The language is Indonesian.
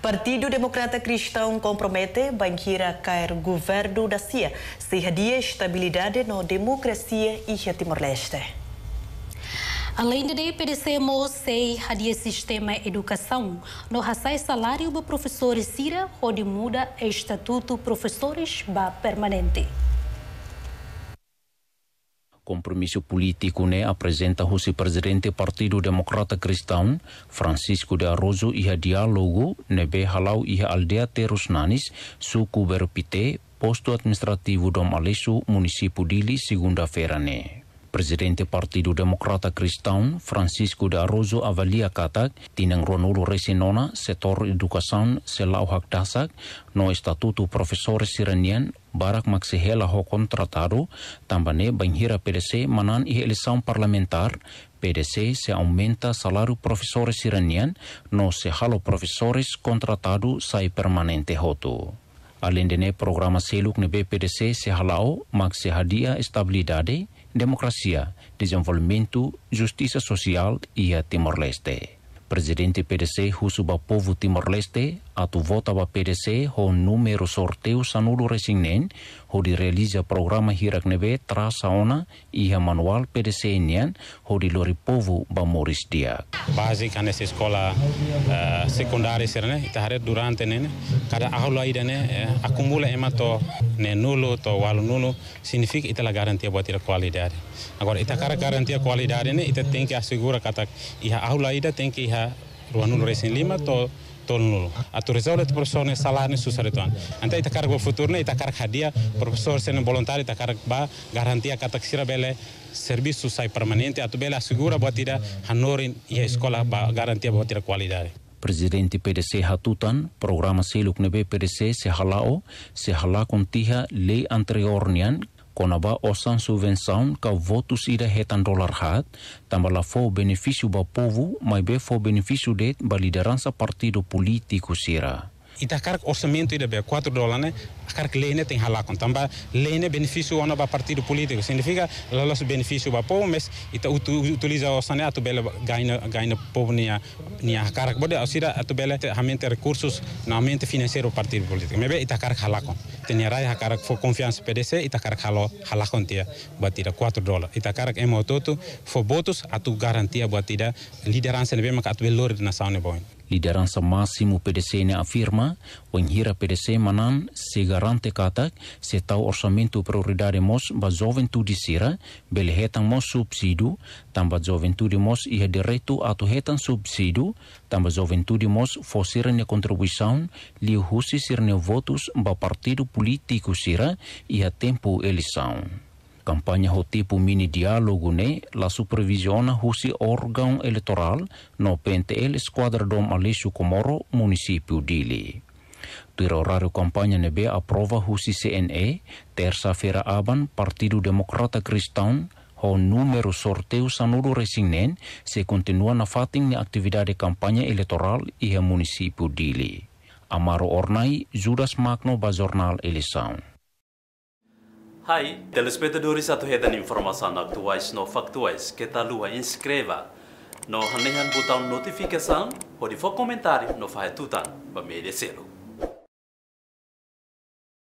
Partido Democrata Cristão compromete banqueira cair governo da CIA, se radia estabilidade na democracia e Timor-Leste. Além de PDC Mosei, radia sistema educação, no raçai salário do professor Cira, onde muda estatuto professores ba permanente. compromisso político né apresenta o presidente Partido Democrata Cristão, Francisco de Arrozo ia diálogo nebe halau ia aldeia Terus Nanis, suku Berpite, posto administrativo Dom Alesu, município Dili, segunda-feira né. Presidente Partido Demokrata Cristão, Francisco de Arrozo avalia katak, tinang ronulu resinona, setor edukasan selau hak dasak, no estatuto profesor siranian, barak maksi hela ho contratado, tambane banhira PDC manan e eleição parlamentar, PDC se aumenta salário professores iranian, no se halo professores contratado sai permanente roto. Além de ne programa seluk ne BPDC se halau, maksi hadia estabilidade, democracia, desenvolvimento, justiça social e Timor-Leste. Presidente PDC Husuba Povo Timor-Leste, atu vota ba PDC ho numero sorteu sanulu resignen ho di realiza programa hirak neve tra ona iha manual PDC nian ho di lori povu ba moris dia. Basi kane se eh, sekolah uh, sekundari serne ita hare durante nene kada ahula ida ne uh, eh, akumula ema to ne nulu to walu nulu significa ita la garantia buat ira kualidade. Agora ita kara garantia kualidade ne ita tem asigura asegura kata iha ahula ida tem iha ruanulu resin lima to tonol. atur zole te professor salah nih susah anta ita cargo futuro ne ita cargo hadia professor se ne voluntário ita cargo ba garantia kataksira bela, serviço sai permanente atu bele asegura buat ida hanorin ia escola ba garantia buat ida qualidade Presidente PDC Hatutan, programa Seluk Nebe PDC Sehalao, Sehala Kontija, Lei Anteriornian, Konaba osan subvenção ka votos ida hetan dolar hat, tambala fo benefício ba povo, mas be fo benefício det ba liderança partido político sira. ita kark orçamento ida be 4 dólares né kark lene tem halakon tamba lene benefício ona ba partido político significa lá lalas benefício ba povo mas ita utiliza o a tu bela ganha ganha povo nia nia kark bode a tu bela hamente recursos na hamente financeiro partido político mebe ita kark halakon raia rai kark for confiança PDC ita kark halo halakon tia batida 4 dólares ita kark emototo for votos a tu garantia batida liderança nebe maka atu belor na saune boin Liderança máximo PDC afirma o Inhira PDC Manan se garante katak se orçamento prioridade mos ba juventude sira bele hetan mos subsídio tamba juventude mos ia direito ato hetan subsídio tamba juventude mos fosira ne contribuição li husi sir ne votos ba partido político sira ia tempo eleição. kampanya hoti mini dialogune, ne la supervisiona husi organ elektoral no PNTL Esquadra Dom Aleixo Comoro, município Dili. Tira kampanye ne nebe aprova husi CNE, tersa feira aban Partido Demokrata Cristão, ho numero sorteo sanuru resinen se continua na fatin ne aktividade kampanye elektoral iha município Dili. Amaro Ornai, Judas Magno Bazornal Eleição. Hai, telespectadores atuhetan informação atuais no factuais que tá lua inscreva no hanehan botão notificação ou de comentário no fahetutan para merecer.